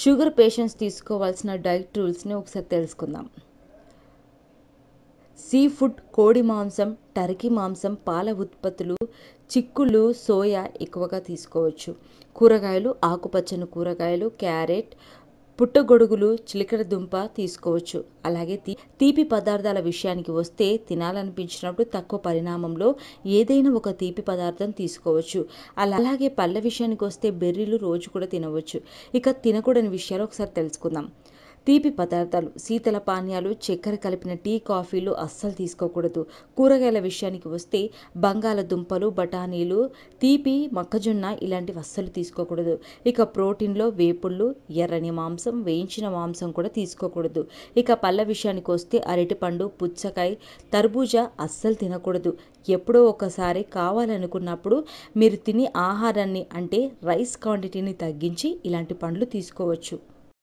sugar patients తీసుకోవాల్సిన diet రూల్స్ని ఒకసారి తెలుసుకుందాం సీ ఫుడ్ కోడి మాంసం టర్కీ మాంసం పాల ఉత్పత్తులు చిక్కుళ్ళు సోయా ఎక్కువగా తీసుకోవచ్చు కూరగాయలు ఆకుపచ్చని కూరగాయలు క్యారెట్ పుట్టగొడుగులు చిలికడ దుంప తీసుకోవచ్చు అలాగే తీ తీపి పదార్థాల విషయానికి వస్తే తినాలనిపించినప్పుడు తక్కువ పరిణామంలో ఏదైనా ఒక తీపి పదార్థం తీసుకోవచ్చు అలా అలాగే పళ్ళ విషయానికి వస్తే బెర్రీలు రోజు కూడా తినవచ్చు ఇక తినకూడని విషయాలు ఒకసారి తెలుసుకుందాం తీపి పదార్థాలు శీతల పానీయాలు చక్కెర కలిపిన టీ కాఫీలు అస్సలు తీసుకోకూడదు కూరగాయల విషయానికి వస్తే బంగాళదుంపలు బఠానీలు తీపి మొక్కజొన్న ఇలాంటివి అస్సలు తీసుకోకూడదు ఇక ప్రోటీన్లో వేపుళ్ళు ఎర్రని మాంసం వేయించిన మాంసం కూడా తీసుకోకూడదు ఇక పళ్ళ విషయానికి వస్తే అరటిపండు పుచ్చకాయ తర్బూజా అస్సలు తినకూడదు ఎప్పుడో ఒకసారి కావాలనుకున్నప్పుడు మీరు తినే ఆహారాన్ని అంటే రైస్ క్వాంటిటీని తగ్గించి ఇలాంటి పండ్లు తీసుకోవచ్చు